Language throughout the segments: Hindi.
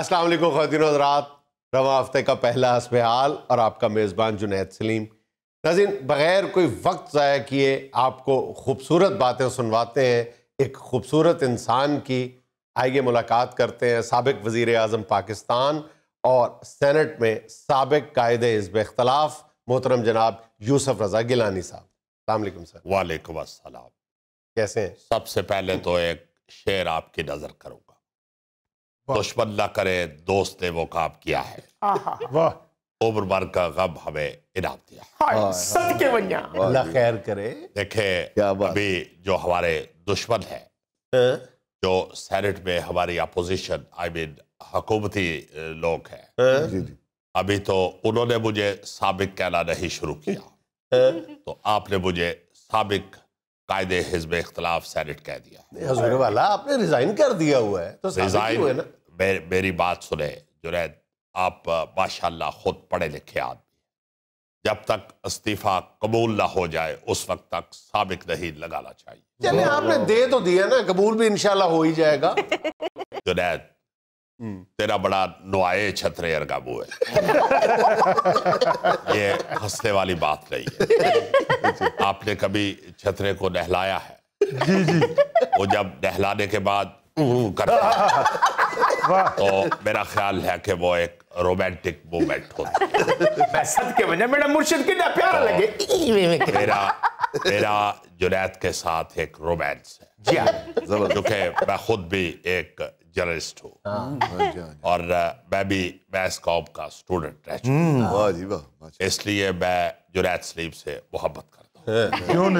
अस्सलाम वालेकुम खातिन हजरात रवा हफ्ते का पहला हसब हाल और आपका मेज़बान जुनेद सलीम नाजिन बग़ैर कोई वक्त ज़ाया किए आपको खूबसूरत बातें सुनवाते हैं एक खूबसूरत इंसान की आइए मुलाकात करते हैं सबक वज़ी अजम पाकिस्तान और सेनेट में सबक कायद हजब अख्तलाफ़ मोहतरम जनाब यूसफ रजा गिलानी साहब अलैक्म सर वालेकुम अस्सलाम कैसे हैं सबसे पहले तो एक शेर आपकी नज़र करूँगा दुश्मन ना करे दोस्त ने वो काम किया है वाह उम्र का गम हमें इनाम दिया सदके बनिया अल्लाह खैर करे देखे अभी जो हमारे दुश्मन है हाँ। जो सैनेट में हमारी अपोजिशन आई मीन हकूमती लोग हैं हाँ। अभी तो उन्होंने मुझे सबक कहना नहीं शुरू किया हाँ। तो आपने मुझे सबक कायदे हिजब इख्तलाफ सैनेट कह दिया वाला आपने रिजाइन कर दिया हुआ है तो रिजाइन हुआ ना मेरी बात सुने जुनेद आप माशाल्लाह खुद पढ़े लिखे आदमी जब तक इस्तीफा कबूल ना हो जाए उस वक्त तक सबक नहीं लगाना चाहिए चले आपने दे तो दिया ना कबूल भी इनशाला हो ही जाएगा जुनेद हम्म। तेरा बड़ा नुआए छतरे अरगाबू है ये हंसने वाली बात नहीं है आपने कभी छतरे को नहलाया है जी जी वो जब नहलाने के बाद हम्म, हम्म, करता है हाँ। तो मेरा ख्याल है कि वो एक रोमांटिक मोमेंट होता मैं सद के वजह मेरा तो लगे मेरा मेरा जुनैद के साथ एक रोमांस है हाँ। क्योंकि मैं खुद भी एक जर्नलिस्ट हूँ हाँ, और मैं भी मैथ्स कॉम का स्टूडेंट रह चुका हम्म। इसलिए मैं जुनैद सलीम से मोहब्बत करता हूँ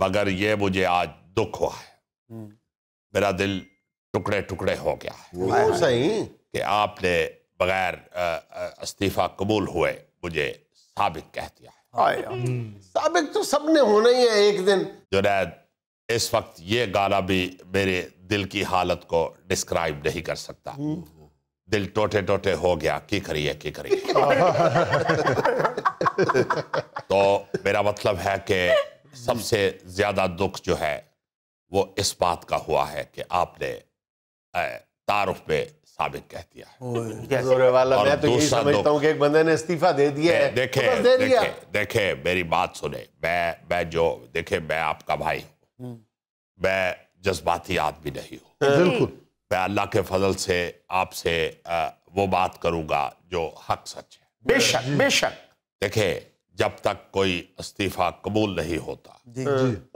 मगर ये मुझे आज दुख हुआ है हम्म। मेरा दिल टुकड़े टुकड़े हो गया है वो सही कि आपने बगैर इस्तीफा कबूल हुए मुझे साबिक कह दिया साबिक तो सबने होना ही है एक दिन जुनैद इस वक्त ये गाना भी मेरे दिल की हालत को डिस्क्राइब नहीं कर सकता दिल टोटे टोटे हो गया की करिए की करिए तो मेरा मतलब है कि सबसे ज्यादा दुख जो है वो इस बात का हुआ है कि आपने तारुफ पे साबित कह दिया तो इस्तीफा तो दे दिया देखे देखे, मेरी बात सुने मैं मैं जो देखे मैं आपका भाई हूँ हम्म। मैं जज्बाती आदमी नहीं हूँ हाँ, बिल्कुल मैं अल्लाह के फजल से आपसे वो बात करूंगा जो हक सच है हाँ, बेशक बेशक देखे जब तक कोई इस्तीफा कबूल नहीं होता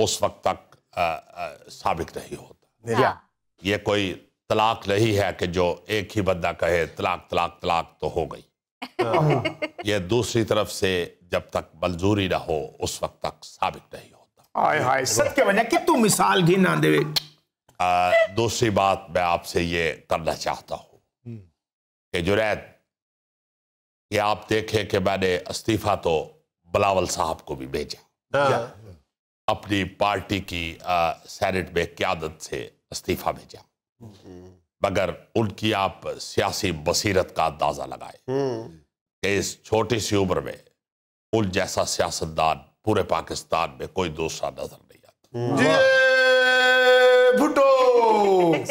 उस वक्त तक साबित नहीं होता हाँ। ये कोई तलाक नहीं है कि जो एक ही बंदा कहे तलाक तलाक तलाक तो हो गई हाँ। ये दूसरी तरफ से जब तक मंजूरी ना हो उस वक्त तक साबित नहीं होता आए हाय सच के वजह कि तू मिसाल घी ना दे दूसरी बात मैं आपसे ये करना चाहता हूं हम्म। कि जुरैद ये आप देखें कि मैंने इस्तीफा तो बलावल साहब को भी भेजा हाँ। अपनी पार्टी की सेनेट में क्यादत से इस्तीफा भेजा हम्म। मगर उनकी आप सियासी बसीरत का अंदाज़ा लगाए हम्म। कि इस छोटी सी उम्र में उन जैसा सियासतदान पूरे पाकिस्तान में कोई दूसरा नजर नहीं आता हम्म।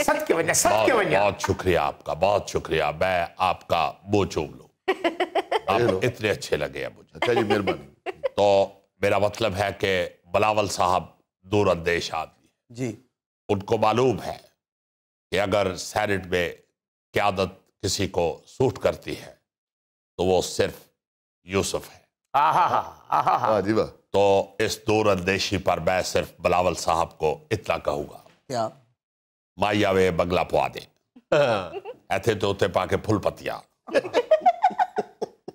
सच के वजह सच के वजह बहुत शुक्रिया आपका बहुत शुक्रिया मैं आपका मुंह चूम लू आप इतने अच्छे लगे हैं मुझे अच्छा जी मेहरबानी तो मेरा मतलब है कि बलावल साहब दूर अंदेश आदमी जी उनको मालूम है कि अगर सैनेट में क्यादत किसी को सूट करती है तो वो सिर्फ यूसुफ है आहा, आहा, आहा। तो इस दूरदेशी पर मैं सिर्फ बलावल साहब को इतना कहूंगा माइया वे बंगला पुआ दे तो तोते पाके फुल पतिया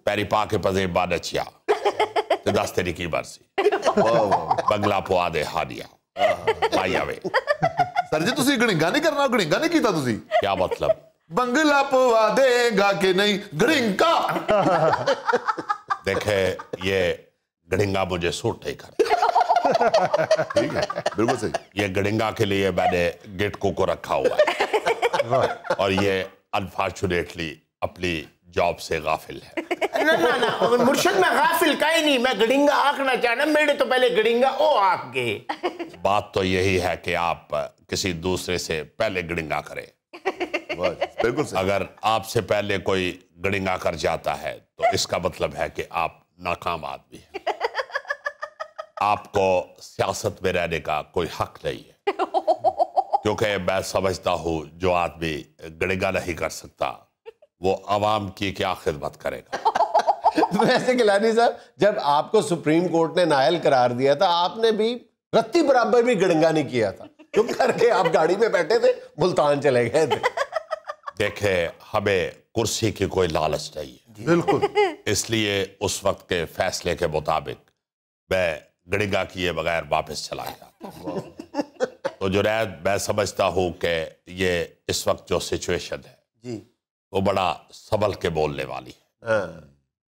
पैरी पाके पजे नचिया ते दस तेरी की बरसी बंगला पुआ दे हानिया माइया वे सर जी तुम गणिंगा नहीं करना गणिंगा नहीं किया क्या मतलब बंगला पवा देगा कि नहीं गणिंगा देखे ये गणिंगा मुझे सूट नहीं कर ठीक है बिल्कुल सही ये गणिंगा के लिए मैंने गेट को को रखा हुआ है और ये अनफॉर्चुनेटली अपनी जॉब से गाफिल है ना ना ना मुर्शिद मैं गाफिल का ही नहीं मैं गड़िंगा आंकना चाहना मेरे तो पहले गड़िंगा ओ आंक गए बात तो यही है कि आप किसी दूसरे से पहले गड़िंगा करें बिल्कुल अगर आपसे पहले कोई गड़िंगा कर जाता है तो इसका मतलब है कि आप नाकाम आदमी हैं आपको सियासत में रहने का कोई हक नहीं है क्योंकि मैं समझता हूं जो आदमी गड़िंगा नहीं कर सकता वो आवाम की क्या खिदमत करेगा तो वैसे गिलानी साहब जब आपको सुप्रीम कोर्ट ने नायल करार दिया था आपने भी रत्ती बराबर भी गड़ंगा नहीं किया था चुप करके आप गाड़ी में बैठे थे मुल्तान चले गए थे देखे हमें कुर्सी की कोई लालच नहीं है बिल्कुल इसलिए उस वक्त के फैसले के मुताबिक मैं गड़िंगा किए बगैर वापस चला गया तो जुनैद मैं समझता हूँ कि ये इस वक्त जो सिचुएशन है जी वो बड़ा संभल के बोलने वाली है हाँ।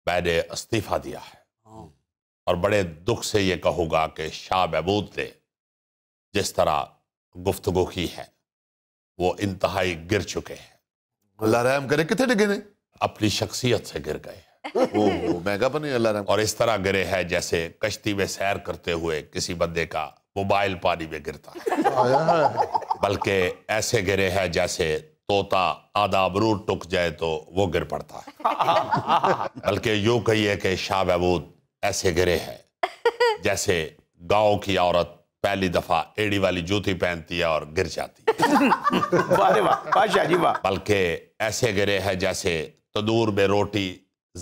मैंने इस्तीफा दिया है और बड़े दुख से ये कहूँगा कि शाह महबूद ने जिस तरह गुफ्तगु की है वो इंतहाई गिर चुके हैं अल्लाह रहम करे कितने डिगे ने अपनी शख्सियत से गिर गए महंगा बने अल्लाह और इस तरह गिरे हैं जैसे कश्ती में सैर करते हुए किसी बंदे का मोबाइल पानी में गिरता है बल्कि ऐसे गिरे हैं जैसे तोता आधा अबरूर टुक जाए तो वो गिर पड़ता है बल्कि यूं कहिए कि शाह महबूद ऐसे गिरे हैं जैसे गांव की औरत पहली दफा एड़ी वाली जूती पहनती है और गिर जाती है बल्कि ऐसे गिरे हैं जैसे तदूर में रोटी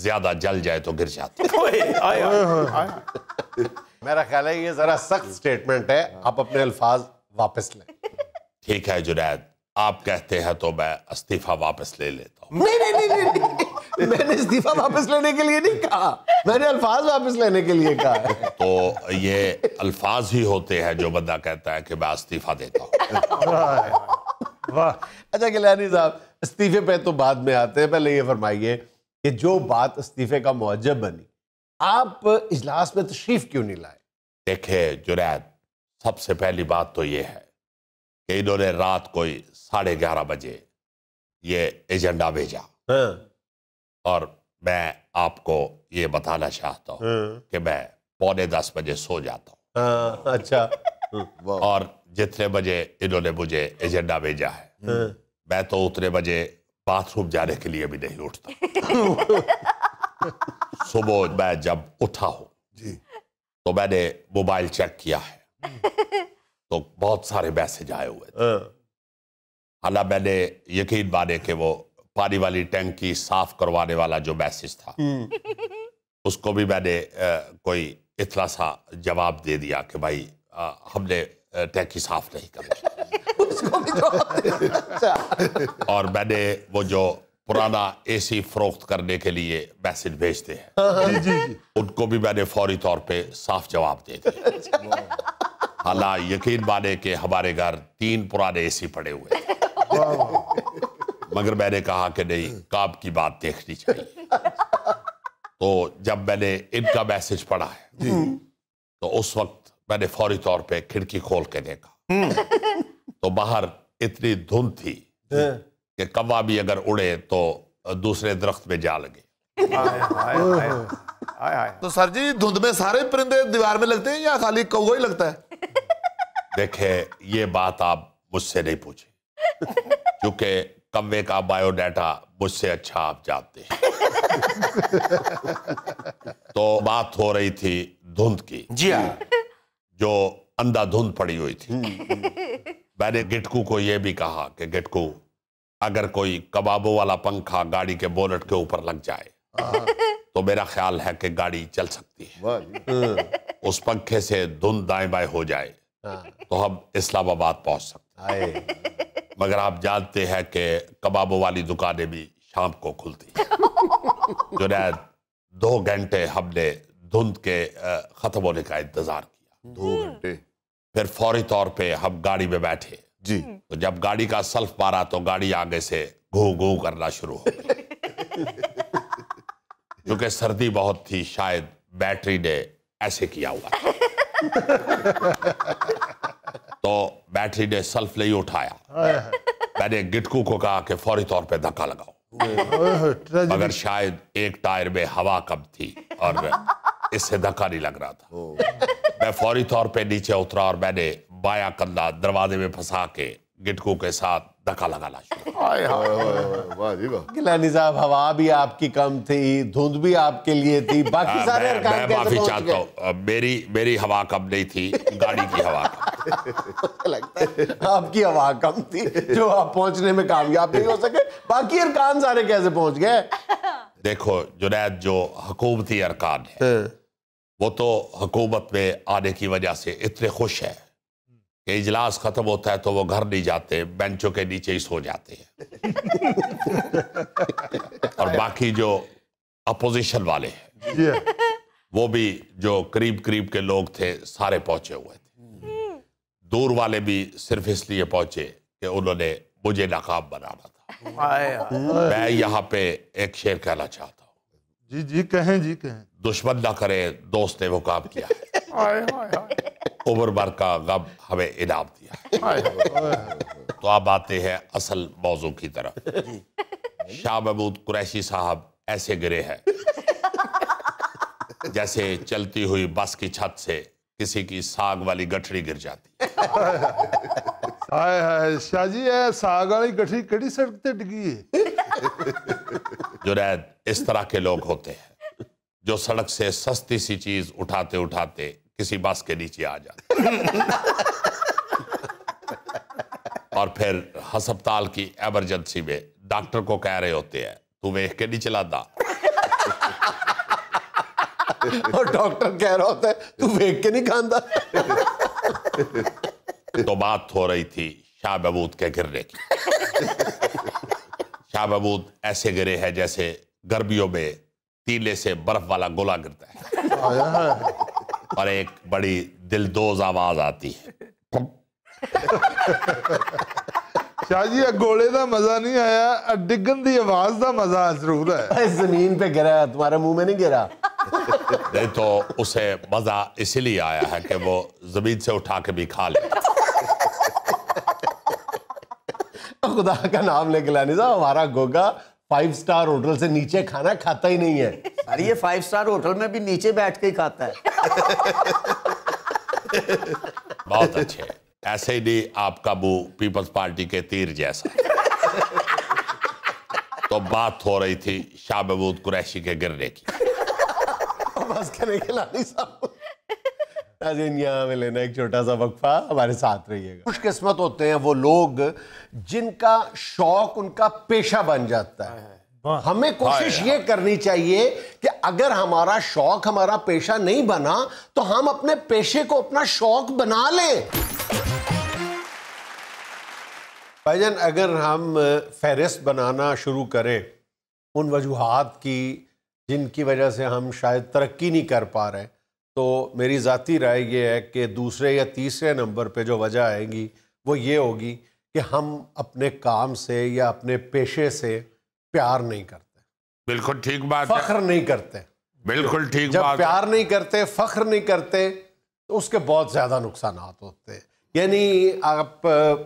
ज्यादा जल जाए तो गिर जाती है आए, आए, आए, आए। मेरा ख्याल है ये जरा सख्त स्टेटमेंट है आप अपने अल्फाज वापस लें ठीक है जुनैद आप कहते हैं तो मैं इस्तीफा वापस ले लेता हूँ मैंने इस्तीफा वापस लेने के लिए नहीं कहा मैंने अल्फाज वापस लेने के लिए कहा तो ये अल्फाज ही होते हैं जो बंदा कहता है कि मैं इस्तीफा देता हूँ वाह अच्छा गिलानी साहब इस्तीफे पे तो बाद में आते हैं पहले ये फरमाइए कि जो बात इस्तीफे का मुआजब बनी आप इजलास में तशरीफ क्यों नहीं लाए देखे जुरैद सबसे पहली बात तो ये है कि इन्होंने रात कोई साढ़े ग्यारह बजे ये एजेंडा भेजा हाँ। और मैं आपको ये बताना चाहता हूँ हाँ। कि मैं पौने दस बजे सो जाता हूँ हाँ, अच्छा और जितने बजे इन्होंने मुझे एजेंडा भेजा है हाँ। मैं तो उतने बजे बाथरूम जाने के लिए भी नहीं उठता सुबह मैं जब उठा हूँ तो मैंने मोबाइल चेक किया है तो बहुत सारे मैसेज आए हुए थे हालांकि मैंने यकीन माने कि वो पानी वाली टैंकी साफ करवाने वाला जो मैसेज था हम्म। उसको भी मैंने आ, कोई इतना सा जवाब दे दिया कि भाई आ, हमने टैंकी साफ नहीं करी उसको भी तो- अच्छा। और मैंने वो जो पुराना एसी फरोख्त करने के लिए मैसेज भेजते हैं हाँ, हाँ। जी, जी। उनको भी मैंने फौरी तौर पे साफ जवाब दे दिया हालांकि यकीन माने कि हमारे घर तीन पुराने एसी पड़े हुए मगर मैंने कहा कि नहीं काब की बात देखनी चाहिए तो जब मैंने इनका मैसेज पढ़ा है तो उस वक्त मैंने फौरी तौर पे खिड़की खोल के देखा हम्म। तो बाहर इतनी धुंध थी कि कवा भी अगर उड़े तो दूसरे दरख्त में जा लगे तो सर जी धुंध में सारे परिंदे दीवार में लगते हैं या खाली कौ ही लगता है देखे ये बात आप मुझसे नहीं पूछे क्योंकि कब्बे का बायोडाटा मुझसे अच्छा आप जानते हैं तो बात हो रही थी धुंध की जी हाँ जो अंधा धुंध पड़ी हुई थी हम्म। मैंने गिटकू को यह भी कहा कि गिटकू अगर कोई कबाबों वाला पंखा गाड़ी के बोनट के ऊपर लग जाए तो मेरा ख्याल है कि गाड़ी चल सकती है हाँ। उस पंखे से धुंध दाएं बाएं हो जाए हाँ। तो हम इस्लामाबाद पहुंच सकते मगर आप जानते हैं कि कबाबों वाली दुकानें भी शाम को खुलती जुनैद दो घंटे हमने धुंध के ख़त्म होने का इंतज़ार किया दो हम्म। घंटे फिर फौरी तौर पे हम गाड़ी में बैठे जी हम्म। तो जब गाड़ी का सल्फ मारा तो गाड़ी आगे से घू घू करना शुरू हो क्योंकि सर्दी बहुत थी शायद बैटरी ने ऐसे किया हुआ तो बैटरी ने सेल्फ नहीं उठाया मैंने गिटकू को कहा कि फौरी तौर पे धक्का लगाओ मगर शायद एक टायर में हवा कम थी और इससे धक्का नहीं लग रहा था मैं फौरी तौर पे नीचे उतरा और मैंने बाया कंधा दरवाजे में फंसा के गिटकू के साथ धक्का ला गिला निजाम हवा भी आपकी कम थी धुंध भी आपके लिए थी बाकी आ, सारे मैं, मैं माफी चाहता हूँ मेरी मेरी हवा कम नहीं थी गाड़ी की हवा कम लगता है आपकी हवा कम थी जो आप पहुंचने में कामयाब नहीं हो सके बाकी अरकान सारे कैसे पहुंच गए देखो जुनैद जो हकूमती अरकान है हाँ। वो तो हकूमत में आने की वजह से इतने खुश है कि इजलास खत्म होता है तो वो घर नहीं जाते बेंचों के नीचे ही सो जाते हैं और बाकी जो अपोजिशन वाले हैं वो भी जो करीब करीब के लोग थे सारे पहुंचे हुए थे हम्म। दूर वाले भी सिर्फ इसलिए पहुंचे कि उन्होंने मुझे नकाब बनाना था मैं यहाँ पे एक शेर कहना चाहता हूँ जी जी कहें जी कहें दुश्मन ना करे दोस्त ने वो काम किया है उमर भर का गम हमें इनाम दिया तो अब आते हैं असल मौजू की तरफ शाह महमूद कुरैशी साहब ऐसे गिरे हैं जैसे चलती हुई बस की छत से किसी की साग वाली गठरी गिर जाती हाय शाह जी साग वाली गठरी कड़ी सड़क से डिगी है रैद इस तरह के लोग होते हैं जो सड़क से सस्ती सी चीज उठाते उठाते किसी बस के नीचे आ जाते और फिर हस्पताल की एमरजेंसी में डॉक्टर को कह रहे होते हैं तू वेख के नहीं चलाता और डॉक्टर कह रहा होता है तू वेख के नहीं खांदा तो बात हो रही थी शाह महबूद के गिरने की शाह महबूद ऐसे गिरे हैं जैसे गर्मियों में तीले से बर्फ वाला गोला गिरता है हाँ, हाँ। और एक बड़ी दिलदोज आवाज आती है शाहजी गोले का मजा नहीं आया डिगन की आवाज का मजा जरूर है ਹੈ ਜ਼ਮੀਨ ਤੇ ਗਿਰਾ ਤੁਹਾਰੇ ਮੂੰਹ ਮੇ ਨਹੀਂ नहीं तो उसे मजा इसीलिए आया है कि वो जमीन से उठा के भी खा ले खुदा का नाम लेके लानी साहब हमारा गोगा फाइव स्टार होटल से नीचे खाना खाता ही नहीं है अरे ये फाइव स्टार होटल में भी नीचे बैठ के ही खाता है बहुत अच्छे ऐसे ही नहीं आपका मुंह पीपल्स पार्टी के तीर जैसा तो बात हो रही थी शाह महमूद कुरैशी के गिरने की बस करने के लाली साहब नाजिन यहाँ लेना एक छोटा सा वक्फा हमारे साथ रहिएगा खुशकिस्मत होते हैं वो लोग जिनका शौक उनका पेशा बन जाता है हमें हाँ कोशिश ये करनी चाहिए कि अगर हमारा शौक हमारा पेशा नहीं बना तो हम अपने पेशे को अपना शौक बना लें भाईजान अगर हम फहरिस्त बनाना शुरू करें उन वजूहत की जिनकी वजह से हम शायद तरक्की नहीं कर पा रहे तो मेरी ज़ाती राय ये है कि दूसरे या तीसरे नंबर पे जो वजह आएगी वो ये होगी कि हम अपने काम से या अपने पेशे से प्यार नहीं करते बिल्कुल ठीक बात फख्र नहीं करते बिल्कुल ठीक जब बात प्यार नहीं करते फख्र नहीं करते तो उसके बहुत ज़्यादा नुकसान होते हैं यानी आप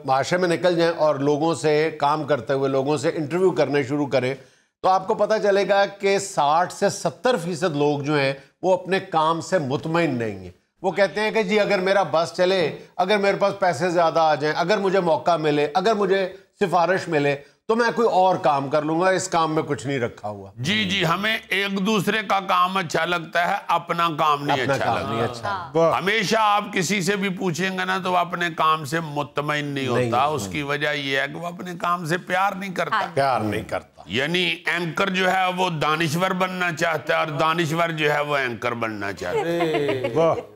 माशरे में निकल जाएं और लोगों से काम करते हुए लोगों से इंटरव्यू करने शुरू करें तो आपको पता चलेगा कि 60 से 70 फीसद लोग जो हैं वो अपने काम से मुतमिन नहीं हैं वो कहते हैं कि जी अगर मेरा बस चले अगर मेरे पास पैसे ज़्यादा आ जाएं अगर मुझे मौका मिले अगर मुझे सिफारिश मिले तो मैं कोई और काम कर लूंगा इस काम में कुछ नहीं रखा हुआ जी जी हमें एक दूसरे का काम अच्छा लगता है अपना काम नहीं अपना अच्छा काम लगता नहीं अच्छा हाँ। हमेशा आप किसी से भी पूछेंगे ना तो अपने काम से मुतमिन नहीं, नहीं होता नहीं, उसकी वजह यह है कि वो अपने काम से प्यार नहीं करता हाँ। प्यार नहीं करता यानी एंकर जो है वो दानिश्वर बनना चाहता है और दानिश्वर जो है वो एंकर बनना चाहता है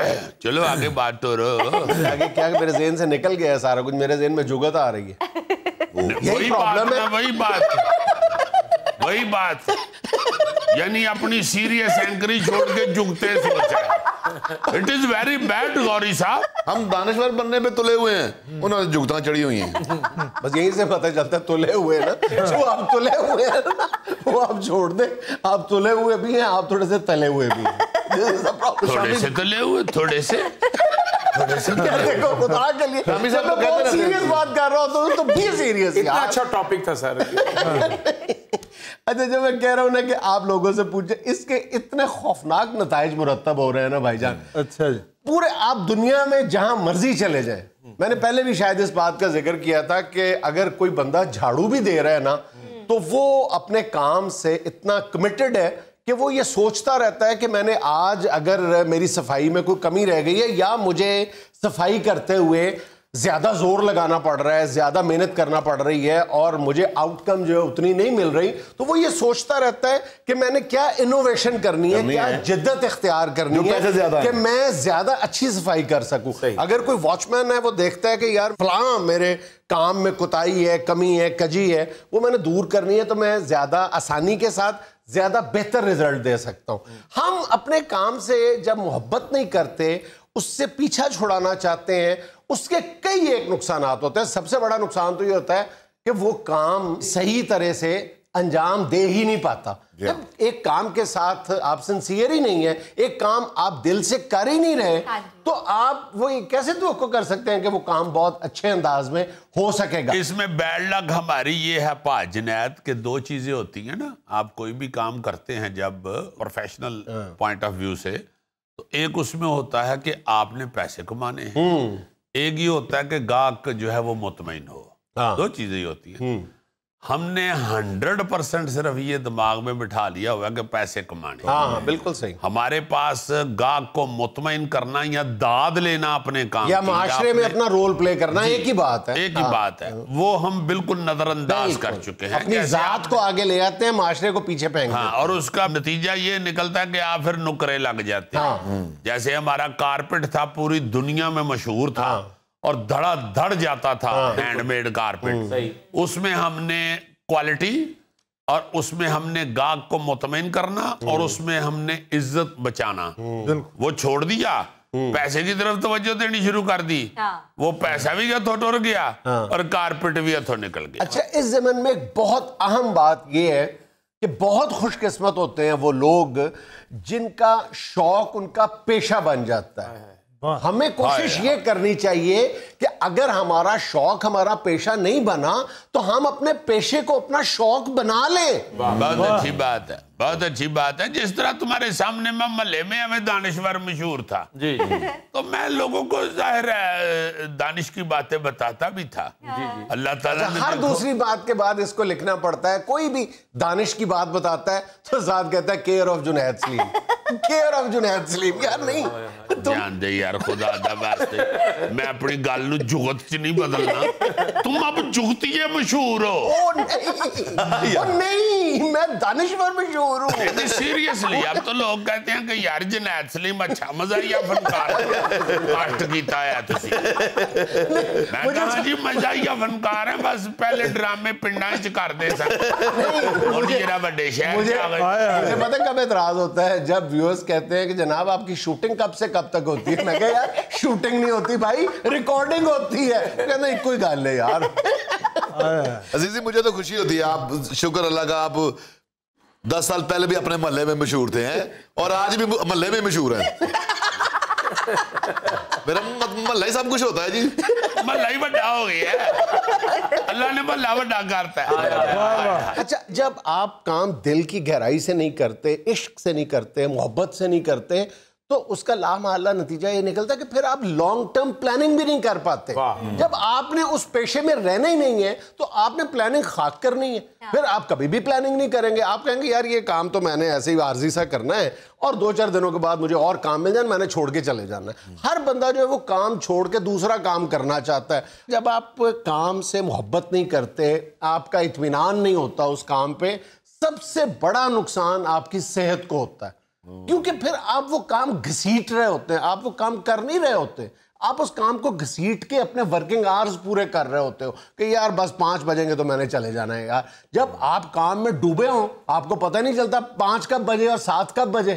चलो आगे बात तो रो आगे क्या मेरे जेन से निकल गया सारा कुछ मेरे जेन में जुगत आ रही है वही प्रॉब्लम है वही बात वही बात यानी अपनी सीरियस एंकरी छोड़ के जुगते सोचा it is very bad Gauri साहब हम दानश्वर बनने पे तुले हुए हैं उन्होंने जुगता चढ़ी हुई हैं बस यही से पता चलता है तुले हुए ना जो आप तुले हुए हैं वो आप छोड़ दे आप तुले हुए भी हैं आप थोड़े से तले हुए भी हैं थोड़े से तले हुए थोड़े से सीरियस तो बात कर रहा हूँ तो भी सीरियस अच्छा टॉपिक था सर अच्छा जब मैं कह रहा हूं ना कि आप लोगों से पूछे इसके इतने खौफनाक नतज मुरतब हो रहे हैं ना भाईजान अच्छा जी पूरे आप दुनिया में जहां मर्जी चले जाए मैंने पहले भी शायद इस बात का जिक्र किया था कि अगर कोई बंदा झाड़ू भी दे रहा है ना तो वो अपने काम से इतना कमिटेड है कि वो ये सोचता रहता है कि मैंने आज अगर मेरी सफाई में कोई कमी रह गई है या मुझे सफाई करते हुए ज़्यादा जोर लगाना पड़ रहा है ज़्यादा मेहनत करना पड़ रही है और मुझे आउटकम जो है उतनी नहीं मिल रही तो वो ये सोचता रहता है कि मैंने क्या इनोवेशन करनी है क्या जिद्दत इख्तियार करनी है कि मैं ज़्यादा अच्छी सफाई कर सकूँ अगर कोई वॉचमैन है वो देखता है कि यार फलां मेरे काम में कुताई है कमी है कजी है वो मैंने दूर करनी है तो मैं ज़्यादा आसानी के साथ ज़्यादा बेहतर रिजल्ट दे सकता हूँ हम अपने काम से जब मोहब्बत नहीं करते उससे पीछा छुड़ाना चाहते हैं उसके कई एक नुकसान होते हैं सबसे बड़ा नुकसान तो ये होता है कि वो काम सही तरह से अंजाम दे ही नहीं पाता हाँ। जब एक काम के साथ आप सिंसियर ही नहीं है एक काम आप दिल से कर ही नहीं रहे हाँ तो आप वो कैसे तो कर सकते हैं कि वो काम बहुत अच्छे अंदाज में हो सकेगा इसमें बैड लक हमारी ये है पा के दो चीजें होती हैं ना आप कोई भी काम करते हैं जब प्रोफेशनल पॉइंट ऑफ व्यू से तो एक उसमें होता है कि आपने पैसे कमाने हैं हम्म। एक ये होता है कि गाहक जो है वो मुतमिन हो हाँ। दो चीजें होती हैं हम्म। हमने हंड्रेड परसेंट सिर्फ ये दिमाग में बिठा लिया हुआ कि पैसे कमाने हाँ हाँ बिल्कुल सही हमारे पास गाग को मुतमिन करना या दाद लेना अपने काम या माशरे में अपना रोल प्ले करना एक ही बात है एक ही हाँ, बात है वो हम बिल्कुल नजरअंदाज कर चुके हैं अपनी जात को आगे ले आते हैं माशरे को पीछे पहन हाँ और उसका नतीजा ये निकलता है कि आप फिर नुकरे लग जाते हैं हाँ। जैसे हमारा कारपेट था पूरी दुनिया में मशहूर था हाँ। और धड़ा धड़ जाता था हैंडमेड हाँ, हम्म। कारपेट उसमें हमने क्वालिटी और उसमें हमने गाग को मुतमिन करना और हम्म। उसमें हमने इज्जत बचाना हम्म। वो छोड़ दिया पैसे की तरफ तवज्जो देनी शुरू कर दी हाँ। वो पैसा भी अथोटोर गया हाँ। और कारपेट भी अथो निकल गया अच्छा इस जमन में एक बहुत अहम बात यह है कि बहुत खुशकिस्मत होते हैं वो लोग जिनका शौक उनका पेशा बन जाता है हमें हाँ कोशिश ये करनी चाहिए कि अगर हमारा शौक हमारा पेशा नहीं बना तो हम अपने पेशे को अपना शौक बना लें बहुत अच्छी बात है बहुत अच्छी बात है जिस तरह तुम्हारे सामने में मल्ले में हमें दानश्वर मशहूर था जी तो मैं लोगों को जाहिर दानिश की बातें बताता भी था हाँ। अल्लाह ताला अच्छा, ने हर दूसरी बात के बाद इसको लिखना पड़ता है कोई भी दानिश की बात बताता है तो जात कहता है care of Junaid Salim care of Junaid Salim यार नहीं हाँ, दे ਯਾਰ ਖੁਦਾ वास्ते मैं अपनी गल ਗੱਲ ਨੂੰ ਜੁਗਤ 'ਚ ਨਹੀਂ ਬਦਲਣਾ ਤੂੰ ਅਬ ਜੁਗਤੀਏ ਮਸ਼ਹੂਰ ਹੋ ਉਹ ਨਹੀਂ ਉਹ ਨਹੀਂ मैं दानिश्वर मशहूर हूँ सीरियसली अब तो लोग कहते हैं कि यार जनायत सलीम अच्छा मजाहिया फनकार कास्ट किया है तुसी मैं कहा जी मजाहिया फनकार है बस पहले ड्रामे पिंडा च कर दे मुझे पता कब इतराज होता है जब व्यूअर्स कहते हैं कि जनाब आपकी शूटिंग कब से कब तक होती है मैं क्या यार शूटिंग नहीं होती भाई रिकॉर्डिंग होती है कहना एक ही गाल है यार अजीजी मुझे तो खुशी होती है आप शुक्र अल्लाह का आप दस साल पहले भी अपने मोहल्ले में मशहूर थे हैं और आज भी मोहल्ले में मशहूर हैं मेरा मोहल्ला ही सब कुछ होता है जी मोहल्ला ही बड़ा हो गया अल्लाह ने मोहल्ला बड़ा करता है हाँ, हाँ, हाँ, अच्छा जब आप काम दिल की गहराई से नहीं करते इश्क से नहीं करते मोहब्बत से नहीं करते तो उसका ला महला नतीजा ये निकलता कि फिर आप लॉन्ग टर्म प्लानिंग भी नहीं कर पाते जब आपने उस पेशे में रहना ही नहीं है तो आपने प्लानिंग खाक करनी है हाँ। फिर आप कभी भी प्लानिंग नहीं करेंगे आप कहेंगे यार ये काम तो मैंने ऐसे ही आर्जी सा करना है और दो चार दिनों के बाद मुझे और काम मिल जाए मैंने छोड़ के चले जाना है हर बंदा जो है वो काम छोड़ के दूसरा काम करना चाहता है जब आप काम से मोहब्बत नहीं करते आपका इतमान नहीं होता उस काम पर सबसे बड़ा नुकसान आपकी सेहत को होता है क्योंकि फिर आप वो काम घसीट रहे होते हैं आप वो काम कर नहीं रहे होते आप उस काम को घसीट के अपने वर्किंग आवर्स पूरे कर रहे होते हो कि यार बस पांच बजेंगे तो मैंने चले जाना है यार जब आप काम में डूबे हो आपको पता नहीं चलता पांच कब बजे और सात कब बजे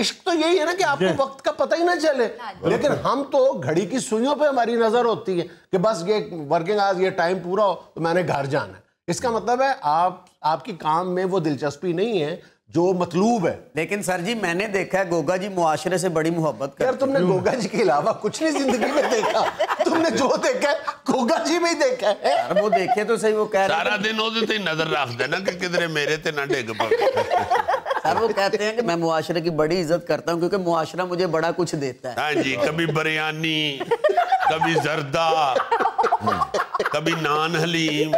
इश्क तो यही है ना कि आपको वक्त का पता ही ना चले हाँ लेकिन हम तो घड़ी की सुइयों पे हमारी नज़र होती है कि बस ये वर्किंग आवर्स ये टाइम पूरा हो तो मैंने घर जाना है इसका मतलब है आप आपकी काम में वो दिलचस्पी नहीं है जो मतलूब है लेकिन सर जी मैंने देखा है गोगा जी मुआशरे से बड़ी मोहब्बत कर तुमने गोगा जी के अलावा कुछ नहीं जिंदगी में देखा तुमने जो देखा है गोगा जी में ही देखा है यार वो देखे तो सही वो कह रहे सारा दिन ओदे ते नजर रख देना कि किधरे मेरे ते ना डिग पवे सर वो कहते हैं कि मैं मुआशरे की बड़ी इज्जत करता हूँ क्योंकि मुआशरा मुझे बड़ा कुछ देता है हाँ जी कभी बिरयानी कभी जरदा कभी नान हलीम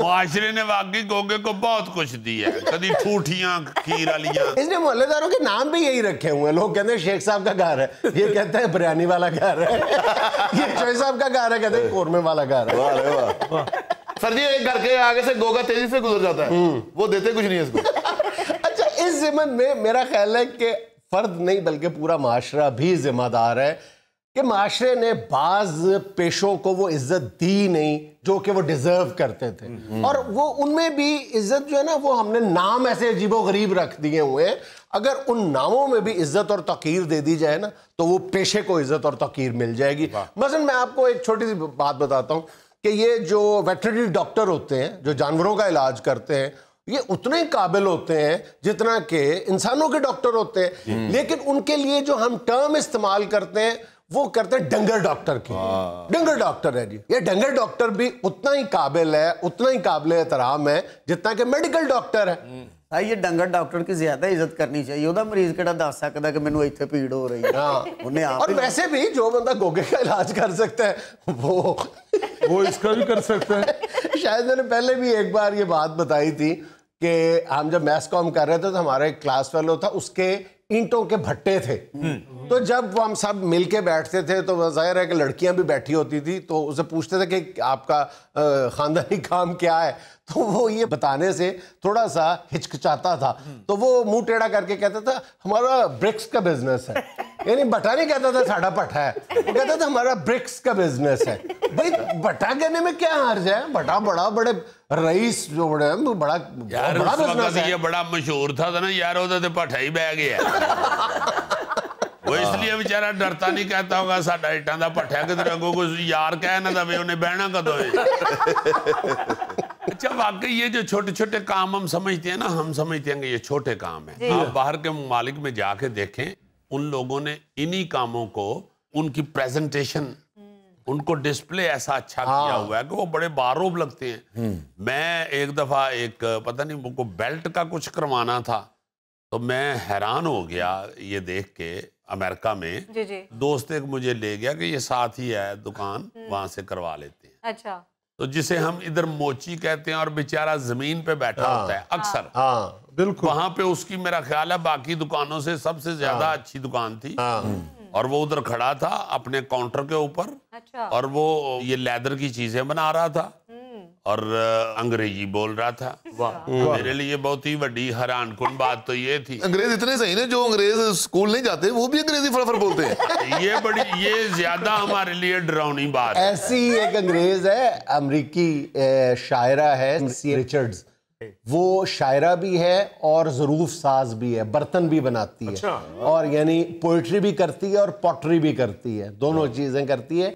माशरे ने वाकई गोगे को बहुत कुछ दिया है कभी ठूठियाँ खीर लिया इसने मोहल्लेदारों के नाम भी यही रखे हुए हैं लोग कहते हैं शेख साहब का घर है ये कहते हैं बिरयानी वाला घर है ये शेख साहब का घर है कहते हैं कोरमे वाला घर है वाह वाह सर जी एक घर के आगे से गोगा तेजी से गुजर जाता है हम्म। वो देते कुछ नहीं इसको अच्छा इस जिम्मन में मेरा ख्याल है कि फर्द नहीं बल्कि पूरा माशरा भी जिम्मेदार है कि माशरे ने बाज पेशों को वो इज्जत दी नहीं जो कि वो डिजर्व करते थे हम्म। और वो उनमें भी इज्जत जो है ना वो हमने नाम ऐसे अजीबो गरीब रख दिए हुए हैं अगर उन नामों में भी इज्जत और तकीर दे दी जाए ना तो वो पेशे को इज्जत और तकीर मिल जाएगी मसलन मैं आपको एक छोटी सी बात बताता हूँ कि ये जो वेटनरी डॉक्टर होते हैं जो जानवरों का इलाज करते हैं ये उतने काबिल होते हैं जितना के इंसानों के डॉक्टर होते हैं लेकिन उनके लिए जो हम टर्म इस्तेमाल करते हैं वो करते हैं डंगर डॉक्टर की हाँ। डंगर डॉक्टर है जी ये डंगर डॉक्टर भी उतना ही काबिल है उतना ही काबिल एहतराम है जितना कि मेडिकल डॉक्टर है हम्म। भाई ये डंगर डॉक्टर की ज्यादा इज्जत करनी चाहिए मरीज के दस सकता ਸਕਦਾ ਕਿ ਮੈਨੂੰ ਇੱਥੇ ਭੀੜ ਹੋ ਰਹੀ ਹੈ ਉਹਨੇ ਆਪ ਔਰ ਵੈਸੇ ਵੀ ਜੋ ਬੰਦਾ ਗੋਗੇ ਦਾ ਇਲਾਜ ਕਰ ਸਕਦਾ ਹੈ ਉਹ वो इसका भी कर सकता है शायद मैंने पहले भी एक बार ये बात बताई थी कि हम जब मैथ्स कॉम कर रहे थे तो हमारा एक क्लास फेलो था उसके ईंटों के भट्टे थे तो जब हम सब मिल के बैठते थे तो जाहिर है कि लड़कियां भी बैठी होती थी तो उसे पूछते थे कि आपका खानदानी काम क्या है तो वो ये बताने से थोड़ा सा हिचकिचाता था तो वो मुंह टेढ़ा करके कहता था हमारा ब्रिक्स का बिजनेस है यानी बटा नहीं कहता था साढ़ा पटा है वो कहता था हमारा ब्रिक्स का बिजनेस है भाई बटा कहने में क्या हर्ज है बटा बड़ा बड़े रईस जो बड़े बड़ा यार बड़ा बिजनेस है ये बड़ा मशहूर था, था तो ना यार तो तो पटा ही बह गया वो हाँ। इसलिए बेचारा डरता नहीं कहता होगा साढ़ा इटा का पटा ਇਟਾਂ यार कहना था ਅੱਗੋਂ उन्हें बहना कदों अच्छा वाकई ये जो छोटे छोटे काम हम समझते हैं ना हम समझते हैं कि ये छोटे काम है आप बाहर के मालिक में जाके देखें उन लोगों ने इन्हीं कामों को उनकी प्रेजेंटेशन हम्म। उनको डिस्प्ले ऐसा अच्छा हाँ। किया हुआ है कि वो बड़े बारोब लगते हैं हम्म। मैं एक दफा एक पता नहीं मुझको बेल्ट का कुछ करवाना था तो मैं हैरान हो गया ये देख के अमेरिका में जी जी। दोस्त एक मुझे ले गया कि ये साथ ही है दुकान हम्म। वहां से करवा लेते हैं अच्छा तो जिसे हम इधर मोची कहते हैं और बेचारा जमीन पे बैठा हाँ। होता है अक्सर हाँ, हाँ, बिल्कुल वहां पे उसकी मेरा ख्याल है बाकी दुकानों से सबसे ज्यादा अच्छी दुकान थी और वो उधर खड़ा था अपने काउंटर के ऊपर अच्छा। और वो ये लेदर की चीजें बना रहा था और अंग्रेजी बोल रहा था तो मेरे लिए बहुत ही बड़ी हैरान कुन बात तो ये थी अंग्रेज इतने सही ना जो अंग्रेज स्कूल नहीं जाते वो भी अंग्रेजी फटाफट बोलते हैं ये बड़ी ये ज्यादा हमारे लिए डरावनी बात ऐसी एक अंग्रेज है अमरीकी शायरा है वो शायरा भी है और जरूफ साज भी है बर्तन भी बनाती है अच्छा। और यानी पोइट्री भी करती है और पॉटरी भी करती है दोनों चीजें करती है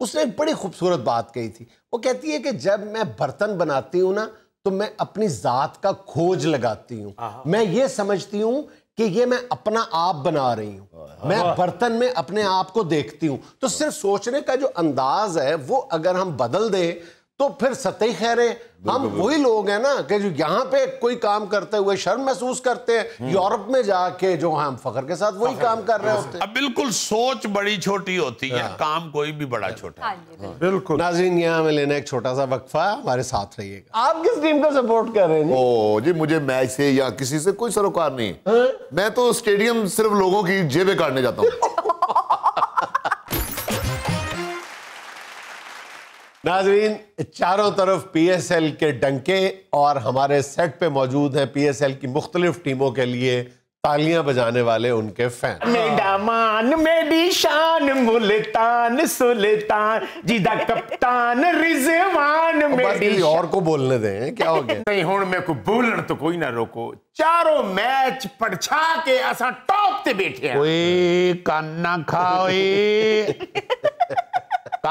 उसने एक बड़ी खूबसूरत बात कही थी वो कहती है कि जब मैं बर्तन बनाती हूँ ना तो मैं अपनी ज़ात का खोज लगाती हूँ मैं ये समझती हूँ कि ये मैं अपना आप बना रही हूँ हाँ। मैं बर्तन में अपने आप को देखती हूँ तो सिर्फ सोचने का जो अंदाज है वो अगर हम बदल दें तो फिर सतही खैरे हम वही लोग हैं ना कि जो यहाँ पे कोई काम करते हुए शर्म महसूस करते हैं हम्म। यूरोप में जाके जो हम फखर के साथ वही काम कर रहे होते हैं अब बिल्कुल सोच बड़ी छोटी होती है हाँ। काम कोई भी बड़ा हाँ छोटा बिल्कुल हाँ, नाजीन यहाँ में लेना एक छोटा सा वक्फा हमारे साथ रहिएगा आप किस टीम को सपोर्ट कर रहे हैं ओ जी मुझे मैच से या किसी से कोई सरोकार नहीं मैं तो स्टेडियम सिर्फ लोगों की जेबे काटने जाता हूँ नाजरीन चारों तरफ पी एस एल के डंके और हमारे सेट पे मौजूद हैं पी एस एल की मुख्तलिफ टीमों के लिए तालियां बजाने वाले उनके फैन मेडामान मेडी शान मुल्तान सुल्तान जिदा कप्तान रिजवान मेरी और को बोलने दें क्या हो गया नहीं हूं मैं को बोलन तो कोई ना रोको चारों मैच पड़छा के असा टॉप से बैठे कोई कान ना खाओ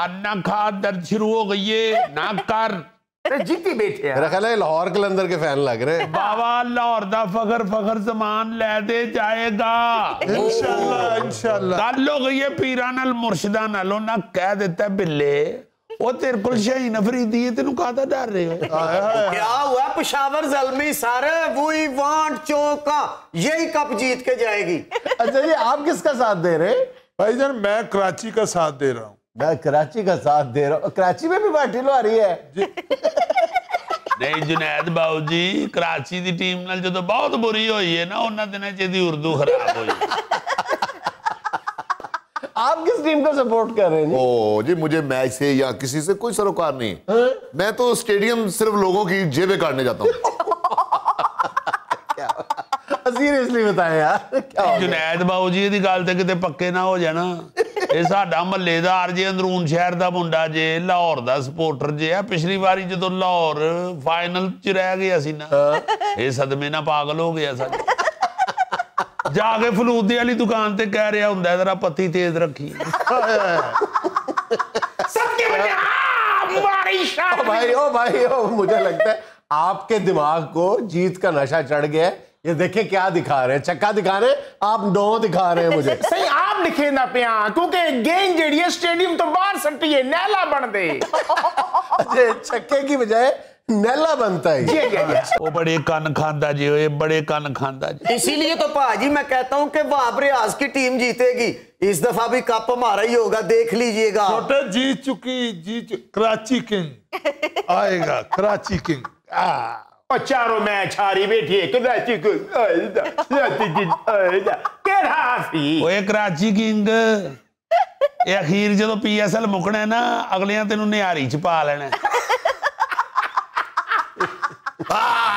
ताना खा दर्द शुरू हो गई है नाक कर जीती बैठे मेरा ख्याल है लाहौर कलंदर के फैन लग रहे बाबा लाहौर दा फखर फखर समान ले दे जाएगा इंशाल्लाह इंशाल्लाह कल हो गई है पीरा नाल मुर्शिदा नाल ना कह देता है बिल्ले ਉਹ ਤੇਰੇ अच्छा जी आप किसका साथ दे रहे भाई जान मैं कराची का साथ दे रहा हूँ मैं कराची का साथ दे रहा हूँ कराची में भी पार्टी लो आ रही है ਨਹੀਂ ਜੁਨੈਦ ਬਾਉ ਜੀ ਕਰਾਚੀ ਦੀ ਟੀਮ ਨਾਲ ਜਦੋਂ ਬਹੁਤ ਬੁਰੀ ਹੋਈ ਹੈ ਨਾ ਉਹਨਾਂ ਦਿਨਾਂ 'ਚ ਇਹਦੀ ਉਰਦੂ ਖਰਾਬ ਹੋਈ आप किस टीम को सपोर्ट कर रहे हैं ओ जी मुझे मैच से या किसी से कोई सरोकार नहीं है। हाँ? मैं तो स्टेडियम सिर्फ लोगों की जेबें काटने जाता हूँ ਸੀਰੀਅਸਲੀ ਬਤਾਇਆ ਯਾਰ ਕੀ ਹੋ ਜੁਨੈਦ ਬਾਉ ਜੀ ਦੀ ਗੱਲ ਤੇ ਕਿਤੇ ਪੱਕੇ ਨਾ ਹੋ ਜਾਣਾ ਇਹ ਸਾਡਾ ਮੱਲੇਦਾਰ ਜੇ ਅੰਦਰੂਨ ਸ਼ਹਿਰ ਦਾ ਮੁੰਡਾ ਜੇ ਲਾਹੌਰ ਦਾ ਸਪੋਰਟਰ ਜੇ ਆ ਪਿਛਲੀ ਵਾਰੀ ਜਦੋਂ ਲਾਹੌਰ ਫਾਈਨਲ ਚ ਰਹਿ ਗਿਆ ਸੀ ਨਾ ਇਹ ਸਦਮੇ ਨਾਲ ਪਾਗਲ ਹੋ ਗਿਆ ਸਾਡਾ ਜਾ ਕੇ ਫਲੂਦ ਦੀ ਵਾਲੀ ਦੁਕਾਨ ਤੇ ਕਹਿ ਰਿਹਾ ਹੁੰਦਾ ਜਰਾ ਪੱਤੀ ਤੇਜ਼ ਰੱਖੀ ਸਭ ਕੇ ਬਣਾ हमारी शान भाई ओ भाई ओ मुझे लगता है आपके दिमाग को जीत का नशा चढ़ गया है ये देखे क्या दिखा रहे हैं चक्का दिखा रहे आप नौ दिखा रहे हैं मुझे सही आप दिखे ना पिया क्योंकि गेंद जेडी है स्टेडियम तो बाहर सटी है नैला बन दे अरे चक्के की बजाय नैला बनता है ये, ये, ये। वो बड़े कान खांदा जी ये बड़े कान खांदा जी इसीलिए तो पाजी मैं कहता हूँ कि वहां रियाज की टीम जीतेगी इस दफा भी कप हमारा ही होगा देख लीजिएगा छोटे जीत चुकी जीत कराची किंग आएगा कराची किंग आ हाँ। ਚਾਰੋਂ ਮੈਂ ਛਾਰੀ ਬੈਠੀ ਇੱਕ ਦਾ ਚਿਕ ਆਇਦਾ ਰਾਤੀ ਜੀ ਆਇਦਾ ਕਿਹੜਾ ਸੀ ਇੱਕ ਰਾਜੀ ਕਿੰਗ ਇਹ ਅਖੀਰ ਜਦੋਂ ਪੀਐਸਐਲ ਮੁਕਣਾ ਨਾ ਅਗਲਿਆਂ ਤੈਨੂੰ ਨਿਹਾਰੀ ਚ ਪਾ ਲੈਣਾ ਆ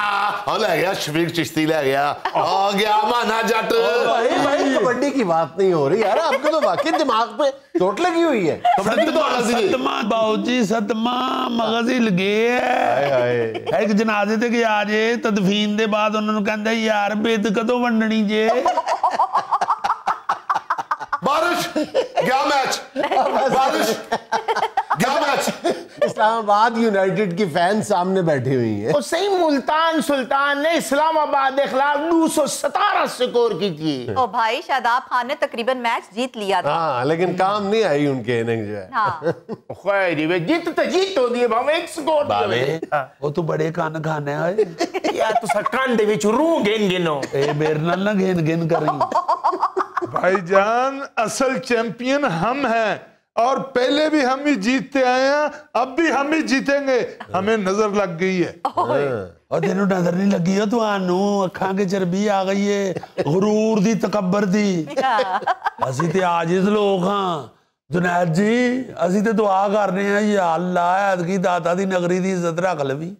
ਆ ਲੈ ਗਿਆ ਸ਼ਫੀਕ ਚਿਸ਼ਤੀ ਲੈ ਗਿਆ ਆ ਗਿਆ ਮਾਨਾ ਜੱਟ भाई भाई कबड्डी की बात नहीं हो रही यार आपको तो वाकई दिमाग पे चोट लगी हुई है ਕਬੱਡੀ ਤੋਂ ਆਣਾ ਸੀ ਜੀ। ਸਦਮਾ ਬਾਉਜੀ ਸਦਮਾ ਮਗਜ਼ ਹੀ ਲਗੇ ਹਾਏ ਹਾਏ ਇੱਕ ਜਨਾਜ਼ੇ ਤੇ ਗਿਆ ਜੇ ਤਦਫੀਨ ਦੇ ਬਾਅਦ ਉਹਨਾਂ ਨੂੰ ਕਹਿੰਦਾ ਯਾਰ ਬੇਦ ਕਦੋਂ ਵੰਡਣੀ ਜੇ ਬਾਰਿਸ਼ ਗਿਆ ਮੈਚ ਬਾਰਿਸ਼ ਗਿਆ ਮੈਚ इस्लामाबाद यूनाइटेड की फैन सामने बैठी हुई है और सही मुल्तान सुल्तान ने इस्लामाबाद के खिलाफ दो सौ सतारह स्कोर की थी ओ भाई शादाब खान ने तकरीबन मैच जीत लिया था हाँ, लेकिन काम नहीं आई उनके इनिंग जो है हाँ। खैर जीत तो जीत होती तो है भाव एक स्कोर हाँ। वो तो बड़े कान खाने आए यार तो कांडे विच रू गिन गिनो ए मेरे नाल ना गिन गिन करी भाईजान असल चैंपियन हम हैं और पहले भी हम ही जीतते आए हैं अब भी हम ही जीतेंगे हमें नजर लग गई है ਔਰ ਤੈਨੂੰ ਨਜ਼ਰ ਨਹੀਂ ਲੱਗੀ ਉਹ ਤੁਹਾਨੂੰ ਅੱਖਾਂ 'ਚ ਚਰਬੀ ਆ ਗਈ ਏ غرور ਦੀ ਤਕੱਬਰ ਦੀ ਅਸੀਂ ਤੇ ਆਜਿਜ਼ ਲੋਕ ਹਾਂ ਜੁਨੈਦ ਜੀ ਅਸੀਂ ਤੇ ਦੁਆ ਕਰ ਰਹੇ ਹਾਂ ਯਾ ਅੱਲਾ ਐਦਕੀ ਦਾਤਾ ਦੀ ਨਗਰੀ ਦੀ ਇੱਜ਼ਤ ਰੱਖ ਲਵੀ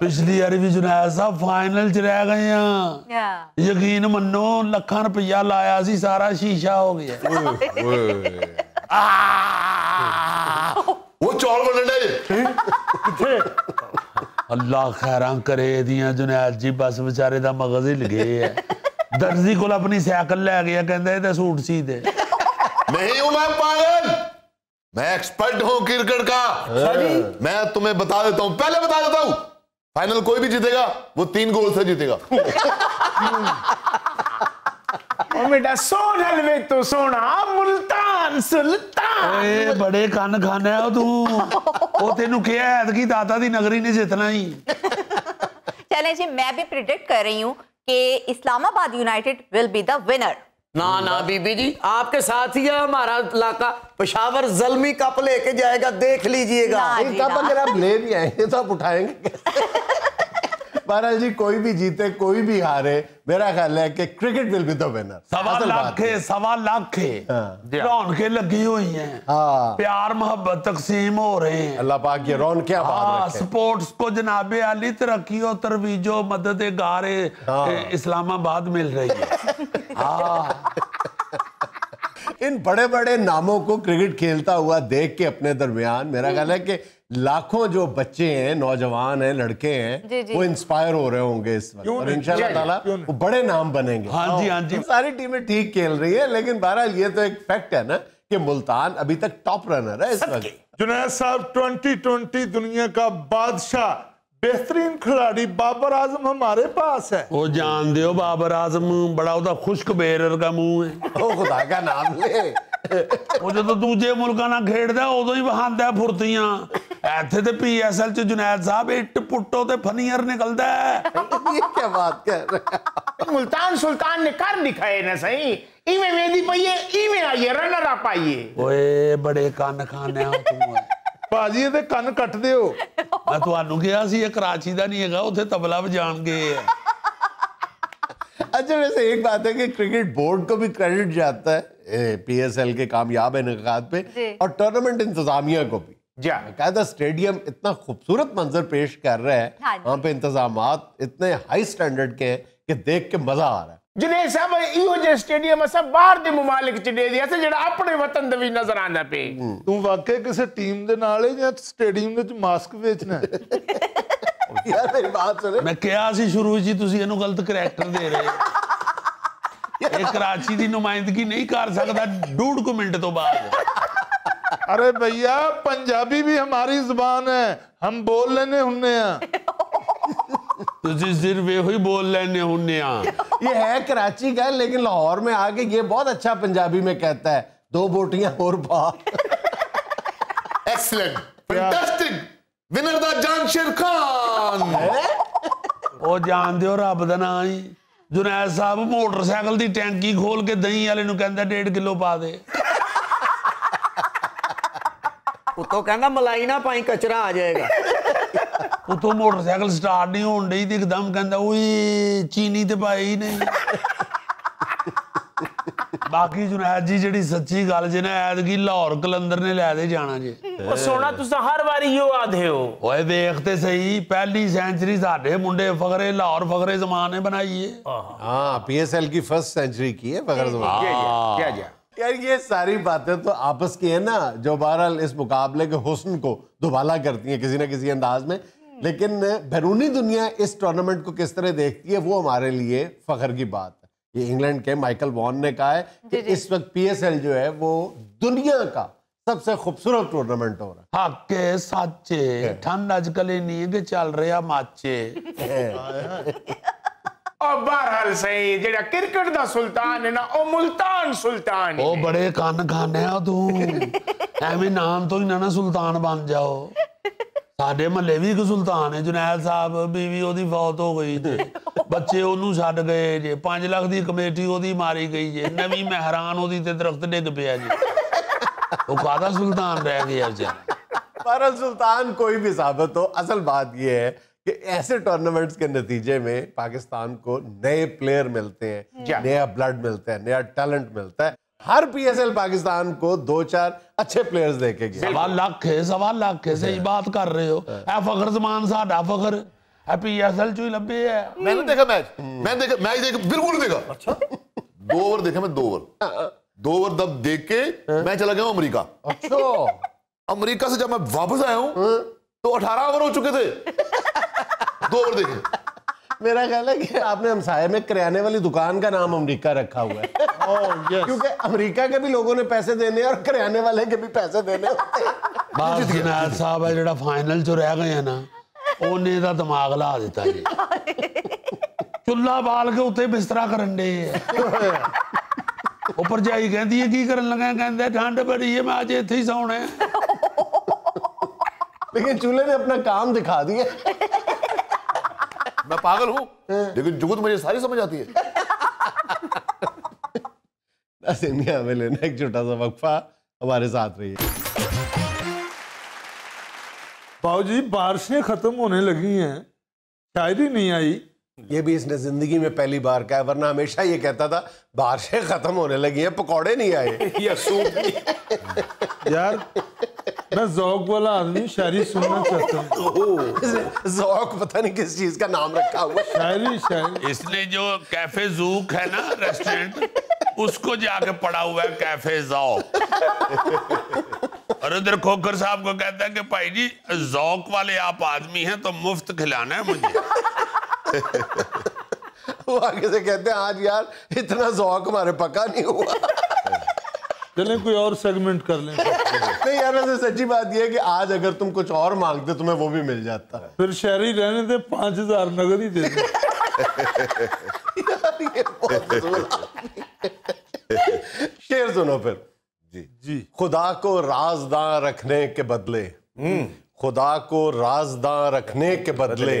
ਪਿਛਲੀ ਵਾਰੀ ਵੀ ਜੁਨੈਦ ਸਾਹਿਬ ਫਾਈਨਲ 'ਚ ਰਹਿ ਗਏ ਆ ਯਕੀਨ ਮੰਨੋ ਲੱਖਾਂ ਰੁਪਇਆ ਲਾਇਆ ਸੀ ਸਾਰਾ ਸ਼ੀਸ਼ਾ ਹੋ ਗਿਆ ਓਏ ਓਏ वो चौल बने अल्लाह खैरां करे दिया जुनैद जी बस बेचारे का मगज हिल गए है दर्जी को अपनी साइकिल लै गया कहता सूट सी दे नहीं हूं मैं पागल मैं एक्सपर्ट हूं क्रिकेट का मैं तुम्हें बता देता हूं पहले बता देता हूं फाइनल कोई भी जीतेगा वो तीन गोल से जीतेगा और बेटा तो सोना मुल्क ਸੁਲਤਾਨ ਓਏ ਬੜੇ ਕੰਨ ਖਾਨਿਆ ਤੂੰ ਉਹ ਤੈਨੂੰ ਕਿਹਾ ਐਤਕੀ ਦਾਤਾ ਦੀ ਨਗਰੀ ਨੇ ਜਿੱਤਣਾ ਹੀ चले जी मैं भी प्रिडिक्ट कर रही हूँ कि Islamabad United will be the winner ना ना बीबी जी आपके साथ ही है हमारा इलाका पेशावर जलमी कप लेके जाएगा देख लीजिएगा इनका पंद्रह ले भी आएंगे तो आप उठाएंगे बहरहाल जी कोई भी जीते कोई भी हारे मेरा ख्याल है कि cricket will be the winner सवा लाख सवा लाख है हाँ। हाँ। के लगी हुई हैं हाँ। प्यार मोहब्बत तकसीम हो रहे हैं अल्लाह पाक ये रौन क्या हाँ, स्पोर्ट्स को जनाब अली तरक्की और तरवीजो मदद गारे हाँ। इस्लामाबाद मिल रही है हाँ इन बड़े बड़े नामों को क्रिकेट खेलता हुआ देख के अपने दरमियान मेरा ख्याल है कि लाखों जो बच्चे हैं नौजवान हैं लड़के हैं वो इंस्पायर हो रहे होंगे इस वक्त इंशाल्लाह ताला वो बड़े नाम बनेंगे हाँ जी हाँ जी सारी टीमें ठीक खेल रही है लेकिन बहरहाल ये तो एक फैक्ट है ना कि मुल्तान अभी तक टॉप रनर है इस वक्त जुनेद साहब ट्वेंटी दुनिया का बादशाह बेहतरीन खिलाड़ी बाबर आजम हमारे पास है वो जान दो बाबर आजम बड़ा उदा खुश्क बेर का मुंह है ओ खुदा का नाम ले वो जो तो दूजे मुल्क ना खेड़दा उदो ही बहांदा फुर्तियां ਇੱਥੇ ਤੇ ਪੀਐਸਐਲ ਚ ਜੁਨੈਦ ਸਾਹਿਬ ਇੱਟ ਪੁੱਟੋ ਤੇ ਫਨੀਅਰ ਨਿਕਲਦਾ ਇਹ ਕੀ ਬਾਤ ਕਰ ਰਿਹਾ ਮੁਲਤਾਨ ਸੁਲਤਾਨ ਨੇ ਕਰ ਦਿਖਾਏ ਨਾ ਸਹੀ ਇਵੇਂ ਵੇਦੀ ਪਈਏ ਇਵੇਂ ਆਈਏ ਰਨਰ ਆ ਪਾਈਏ ਓਏ ਬੜੇ ਕੰਨ ਖਾਨੇ ਆ ਤੂੰ ਬਾਜੀ ਇਹਦੇ ਕੰਨ ਕੱਟ ਦਿਓ ਮੈਂ ਤੁਹਾਨੂੰ ਕਿਹਾ ਸੀ ਇਹ ਕਰਾਚੀ ਦਾ ਨਹੀਂ ਹੈਗਾ ਉੱਥੇ ਤਬਲਾ ਵਜਾਣਗੇ अच्छा वैसे एक बात है कि क्रिकेट बोर्ड को भी क्रेडिट जाता है पीएसएल के कामयाब इनका पे और टूर्नामेंट इंतजामिया को भी बाकायदा स्टेडियम इतना खूबसूरत मंजर पेश कर रहा है हाँ वहाँ पे इंतजाम इतने हाई स्टैंडर्ड के हैं कि देख के मजा आ रहा है ਜਨੇ ਸਾਹਿਬ ਇਹੋ ਜਿਹੇ ਸਟੇਡੀਅਮ ਅਸਾਂ ਬਾਹਰ ਦੇ ਮੁਮਾਲਕ ਚ ਦੇ ਦਿਆ ਤੇ ਜਿਹੜਾ ਆਪਣੇ ਵਤਨ ਦੇ ਵੀ ਨਜ਼ਰ ਆਂਦਾ ਪਈ ਤੂੰ ਵਾਕਿਆ ਕਿਸੇ ਟੀਮ ਦੇ ਨਾਲ ਹੈ ਜਾਂ ਸਟੇਡੀਅਮ ਦੇ ਵਿੱਚ ਮਾਸਕ ਵੇਚਣਾ ਯਾਰ ਮੇਰੀ ਬਾਤ ਸੁਣ ਮੈਂ ਕਿਹਾ ਸੀ ਸ਼ੁਰੂ ਜੀ ਤੁਸੀਂ ਇਹਨੂੰ ਗਲਤ ਕਰੈਕਟਰ ਦੇ ਰਹੇ ਹੋ ਇਹ ਕਰਾਚੀ ਦੀ ਨੁਮਾਇੰਦਗੀ ਨਹੀਂ ਕਰ ਸਕਦਾ ਡੂਢ ਤੋਂ ਬਾਅਦ अरे भैया पंजाबी भी हमारी जुबान है हम बोल लेने हुन्ने तुझे सिर्फ ही बोल लेने हुन्ने ये है कराची का लेकिन लाहौर में आके ये बहुत अच्छा पंजाबी में कहता है दो बोटियां और बाहर एक्सलेंट फैंटास्टिक विनर दा जान शेर खान ओ जान ਹੋ रब ਦਾ ਨਾਂ ਹੀ ਜੁਨੈਦ ਸਾਹਿਬ ਮੋਟਰਸਾਈਕਲ ਦੀ ਟੈਂਕੀ ਖੋਲ ਕੇ ਦਹੀਂ ਵਾਲੇ ਨੂੰ ਕਹਿੰਦਾ 1.5 ਕਿਲੋ ਪਾ ਦੇ ਉਹ ਕਹਿੰਦਾ ਮਲਾਈ ਨਾ ਪਾਈ ਕਚਰਾ ਆ ਜਾਏਗਾ ਉਤੋਂ ਮੋਟਰਸਾਈਕਲ ਸਟਾਰਟ ਨਹੀਂ ਹੋਣ ਡਈ ਤੇ ਇੱਕਦਮ ਕਹਿੰਦਾ ਓਏ ਚੀਨੀ ਤੇ ਪਾਈ ਨਹੀਂ ਬਾਕੀ ਜੁਨੈਦ ਜੀ ਜਿਹੜੀ ਸੱਚੀ ਗੱਲ ਜੇ ਨਾ ਕੀ ਲਾਹੌਰ ਕਲੰਦਰ ਨੇ ਲੈ ਦੇ ਜਾਣਾ ਜੇ ਉਹ ਸੋਣਾ ਤੁਸੀਂ ਹਰ ਵਾਰੀ ਇਹੋ ਆਦੇ ਹੋ ਓਏ ਵੇਖ ਤੇ ਸਹੀ ਪਹਿਲੀ ਸੈਂਚਰੀ ਸਾਡੇ ਮੁੰਡੇ ਫਖਰੇ ਲਾਹੌਰ ਫਖਰੇ ਜ਼ਮਾਨ ਨੇ ਬਣਾਈ ਹਾਂ ਪੀਐਸਐਲ ਕੀ ਫਰਸਟ ਸੈਂਚਰੀ ਕੀ ਹੈ ਫਖਰ ਜ਼ਮਾਨ ਕੀ ਹੈ ਕੀ ਹੈ यार ये सारी बातें तो आपस की है ना जो बहरहाल इस मुकाबले के हुस्न को दुबाला करती हैं किसी ना किसी अंदाज में लेकिन बैरूनी दुनिया इस टूर्नामेंट को किस तरह देखती है वो हमारे लिए फखर की बात है ये इंग्लैंड के माइकल वॉन ने कहा है कि इस वक्त पीएसएल जो है वो दुनिया का सबसे खूबसूरत टूर्नामेंट हो रहा है हके साचे ठंड आजकल नहीं चल रहा माचे ਔਰ ਬਹਰਹਾਲ ਸਹੀ ਜਿਹੜਾ ਕ੍ਰਿਕਟ ਦਾ ਸੁਲਤਾਨ ਹੈ ਨਾ ਉਹ ਮੁਲਤਾਨ ਸੁਲਤਾਨ ਉਹ ਬੜੇ ਕੰਨ ਆ ਤੂੰ ਐਵੇਂ ਨਾਮ ਤੋਂ ਹੀ ਨਾ ਨਾ ਸੁਲਤਾਨ ਬਣ ਜਾਓ ਸਾਡੇ ਮੱਲੇ ਵੀ ਇੱਕ ਸੁਲਤਾਨ ਹੈ ਜੁਨੈਦ ਸਾਹਿਬ ਬੀਵੀ ਉਹਦੀ ਫੌਤ ਹੋ ਗਈ ਤੇ ਬੱਚੇ ਉਹਨੂੰ ਛੱਡ ਗਏ ਜੇ 5 ਲੱਖ ਦੀ ਕਮੇਟੀ ਉਹਦੀ ਮਾਰੀ ਗਈ ਜੇ ਨਵੀਂ ਮਹਿਰਾਨ ਉਹਦੀ ਤੇ ਦਰਖਤ ਡਿੱਗ ਪਿਆ ਜੀ ਉਹ ਕਾਦਾ ਸੁਲਤਾਨ ਰਹਿ ਗਿਆ ਜੀ ਪਰ ਸੁਲਤਾਨ ਕੋਈ ਵੀ ਸਾਬਤ ਹੋ ਅਸਲ ਬਾਤ ਇਹ ਹੈ कि ऐसे टूर्नामेंट्स के नतीजे में पाकिस्तान को नए प्लेयर मिलते हैं hmm. नया ब्लड मिलता है नया टैलेंट मिलता है हर पीएसएल पाकिस्तान को दो चार अच्छे प्लेयर्स देखे सवाल लाख है सवाल लाख है सही बात कर रहे हो ए फखर जमान साडा फखर है पीएसएल चो लंबे है hmm. मैंने देखा मैच मैं देखा मैच देखा बिल्कुल देखा अच्छा दो ओवर देखा मैं दो ओवर हाँ, हाँ। दो ओवर दब देख के हाँ। मैं चला गया अमेरिका अच्छा अमेरिका से जब मैं वापस आया हूँ तो अठारह ओवर हो चुके थे दो ओवर देखे मेरा ख्याल है कि आपने हमसाये में किराने वाली दुकान का नाम अमेरिका रखा हुआ है oh, क्योंकि अमेरिका के भी लोगों ने पैसे देने और किराने वाले के भी पैसे देने साहब है जो फाइनल जो रह गए ना ਉਹਨੇ ਦਾ ਦਿਮਾਗ ਲਾ ਦਿੱਤਾ ਜੀ ਚੁੱਲਾ ਬਾਲ ਕੇ ਉੱਤੇ ਬਿਸਤਰਾ ਕਰਨ ਦੇ ਉੱਪਰ ਜਾਈ ਕਹਿੰਦੀ ਹੈ ਕੀ ਕਰਨ ਲੱਗਾ ਕਹਿੰਦਾ ਠੰਡ ਬੜੀ ਹੈ ਮੈਂ ਅੱਜ ਇੱਥੇ लेकिन चूल्हे ने अपना काम दिखा दिया मैं पागल हूँ हाँ। लेकिन जुगत मुझे सारी समझ आती है बस इंडिया में लेना एक छोटा सा वक्फा हमारे साथ रहिए बाबूजी बारिशें खत्म होने लगी हैं शायरी नहीं आई ये भी इसने जिंदगी में पहली बार कहा वरना हमेशा ये कहता था बारिशें खत्म होने लगी हैं पकौड़े नहीं आए या सूप यार मैं जौक वाला आदमी शायरी सुनना चाहता हूँ जौक पता नहीं किस चीज का नाम रखा हुआ शायरी शायरी इसलिए जो कैफे जूक है ना रेस्टोरेंट उसको जाके पड़ा हुआ है कैफे जौक और उधर खोखर साहब को कहता है कि भाई जी जौक वाले आप आदमी हैं तो मुफ्त खिलाना है मुझे वो आगे से कहते हैं आज यार इतना जौक हमारे पका नहीं हुआ चलें कोई और सेगमेंट कर लें नहीं यार वैसे सच्ची बात यह है कि आज अगर तुम कुछ और मांगते तुम्हें वो भी मिल जाता है फिर शहरी रहने दे पांच हजार नगर ही दे दे शेर सुनो फिर जी जी खुदा को राजदां रखने के बदले हम्म। खुदा को राजदां रखने के बदले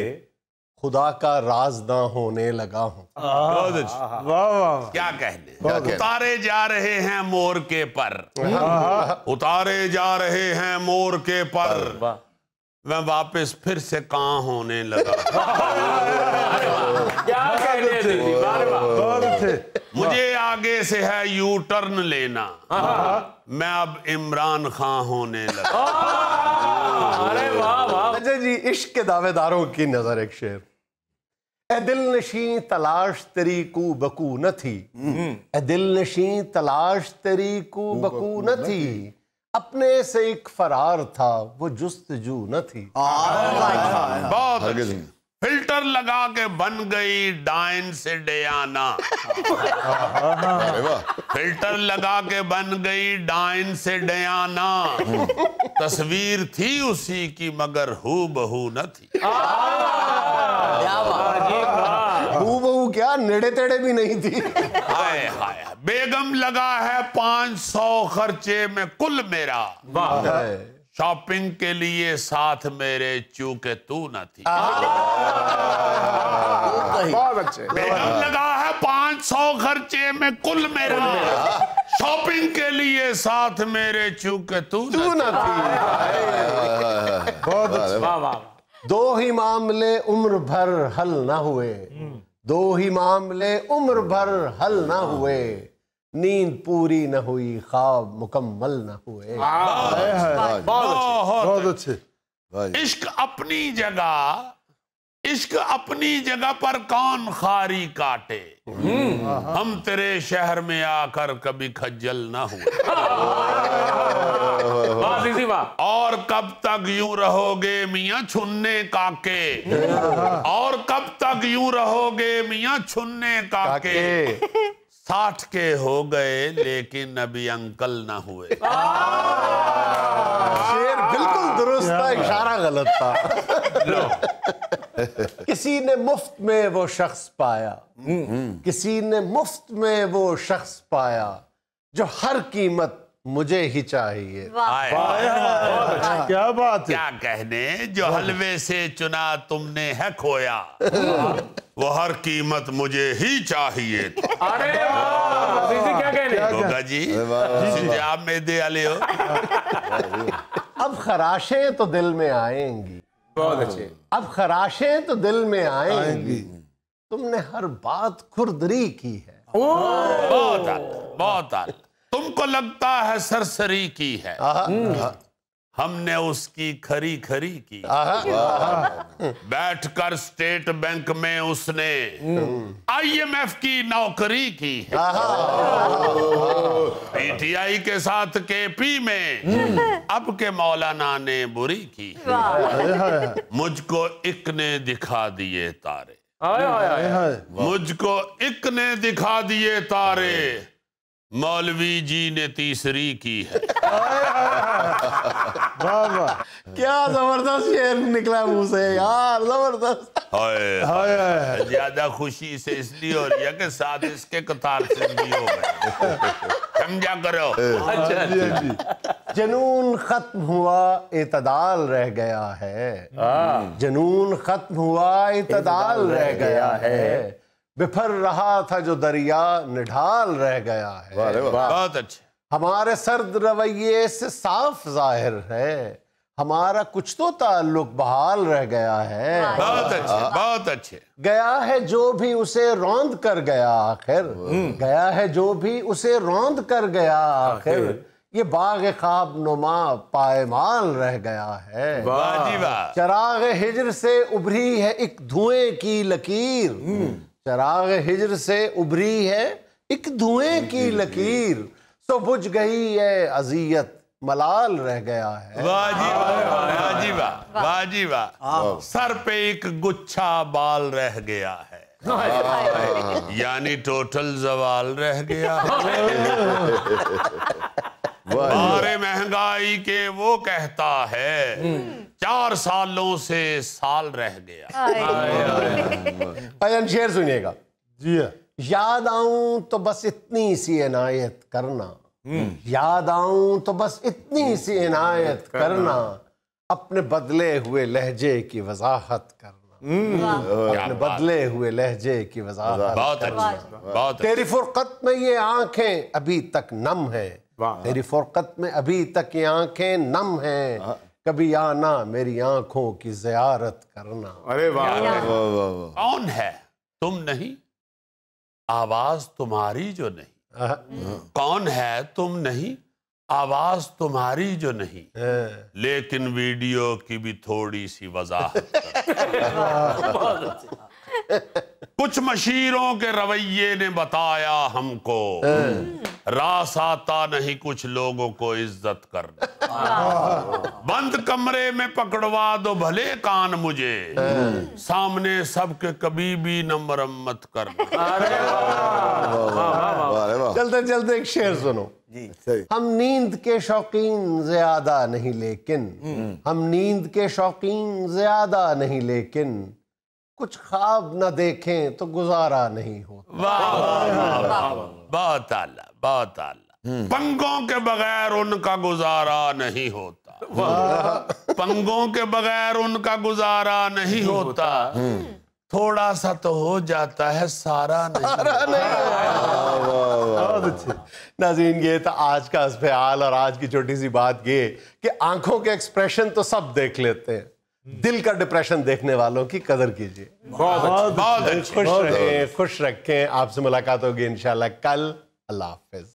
खुदा का राज ना होने लगा हूँ क्या कहने उतारे जा रहे हैं मोर के पर हाँ, हाँ। उतारे जा रहे हैं मोर के पर मैं वापस फिर से कहा होने लगा क्या कहने मुझे आगे से है यू टर्न लेना हाँ, मैं अब इमरान खान होने लगा अरे वाह वाह जी इश्क के दावेदारों की नजर एक शेर दिल नशी तलाश तेरी को बकू न थी हम्म। ए दिल नशी तलाश तेरी को बकू न थी अपने से एक फरार था वो जुस्त जू न थी बहुत फिल्टर लगा के बन गई डाइन से डयाना फिल्टर लगा के बन गई डाइन से डयाना तस्वीर थी उसी की मगर हु बहू न थी बहू क्या नेड़े तेड़े भी नहीं थी हाय हाय बेगम लगा है पांच सौ खर्चे में कुल मेरा शॉपिंग के लिए साथ मेरे चूके तू न थी बहुत अच्छे लगा है पांच सौ खर्चे में कुल मेरा शॉपिंग के लिए साथ मेरे चूके तू तू न थी बहुत दो ही मामले उम्र भर हल ना हुए हम्म। दो ही मामले उम्र भर हल ना हुए नींद पूरी न हुई ख्वाब मुकम्मल न हुए हाँ। बहुत अच्छे इश्क अपनी जगह इश्क अपनी जगह पर कौन खारी काटे हम्म। हाँ। हम तेरे शहर में आकर कभी खज्जल न हुए और कब तक यूं रहोगे मिया छुनने काके हाँ। और कब तक यूं रहोगे मिया छुनने काके साठ के हो गए लेकिन अभी अंकल ना हुए शेर बिल्कुल दुरुस्त था इशारा गलत था किसी ने मुफ्त में वो शख्स पाया हम्म, हम्म। किसी ने मुफ्त में वो शख्स पाया जो हर कीमत मुझे ही चाहिए हाँ। अच्छा। क्या बात है क्या कहने जो हलवे से चुना तुमने है खोया वो हर कीमत मुझे ही चाहिए अरे क्या जी आप में दे आले हो अब खराशे तो दिल में आएंगी बहुत अच्छे अब खराशे तो दिल में आएंगी तुमने हर बात खुरदरी की है बहुत बहुत तुमको लगता है सरसरी की है हम्म। हमने उसकी खरी खरी की बैठकर स्टेट बैंक में उसने आईएमएफ की नौकरी की पीटीआई के साथ केपी में अब के मौलाना ने बुरी की मुझको इक ने दिखा दिए तारे मुझको इक ने दिखा दिए तारे मौलवी जी ने तीसरी की है वाह क्या जबरदस्त शेर निकला मुंह से यार जबरदस्त ज्यादा खुशी से इसलिए हो रही के साथ इसके कतार से भी हो गए समझा करो अच्छा जी जनून खत्म हुआ इतदाल रह गया है जनून खत्म हुआ इतदाल रह गया है बिफर रहा था जो दरिया निढाल रह गया है बहुत अच्छा हमारे सर्द रवैये से साफ जाहिर है हमारा कुछ तो ताल्लुक बहाल रह गया है बहुत अच्छे हाँ। बहुत अच्छे गया है जो भी उसे रौंद कर गया आखिर हम्म। गया है जो भी उसे रौंद कर गया आखिर ये बाग खाब नुमा पायमाल रह गया है चराग हिजर से उभरी है एक धुएं की लकीर हम्म। चराग हिजर से उभरी है एक धुएं की हम्म। लकीर तो बुझ गई है अजियत मलाल रह गया है वाह जी वाह जी वाह वाह जी वाह हाँ। हाँ। सर पे एक गुच्छा बाल रह गया है हाँ। यानी टोटल जवाल रह गया बारे महंगाई के वो कहता है हम्म। चार सालों से साल रह गया शेर सुनिएगा जी हाँ याद आऊं तो बस इतनी सी इनायत करना हम्म। याद आऊं तो बस इतनी सी इनायत करना अपने बदले हुए लहजे की वजाहत करना हम्म। अपने बदले हुए लहजे की वजाहत बहुत अच्छा तेरी फुरकत में ये आंखें अभी तक नम है तेरी फुरकत में अभी तक ये आंखें नम है हाँ। कभी आना मेरी आंखों की जियारत करना अरे वाह कौन है तुम नहीं आवाज तुम्हारी जो नहीं कौन है तुम नहीं आवाज तुम्हारी जो नहीं लेकिन वीडियो की भी थोड़ी सी वजाहत कुछ मशीरों के रवैये ने बताया हमको रास आता नहीं कुछ लोगों को इज्जत कर बंद कमरे में पकड़वा दो भले कान मुझे सामने सबके कभी भी न मरम्मत कर चलते चलते एक शेर सुनो जी हम नींद के शौकीन ज्यादा नहीं लेकिन हम्म। हम नींद के शौकीन ज्यादा नहीं लेकिन कुछ ख्वाब न देखें तो गुजारा नहीं हो बहुत आला बहुत आला हम्म। पंगों के बगैर उनका गुजारा नहीं होता पंगों के बगैर उनका गुजारा नहीं होता हम्म। थोड़ा सा तो हो जाता है सारा नहीं नाजीन ये था आज का अस्पताल और आज की छोटी सी बात ये कि आंखों के एक्सप्रेशन तो सब देख लेते हैं दिल का डिप्रेशन देखने वालों की कदर कीजिए बहुत बहुत खुश रहे खुश रखें आपसे मुलाकात होगी इंशाल्लाह कल अल्लाह हाफिज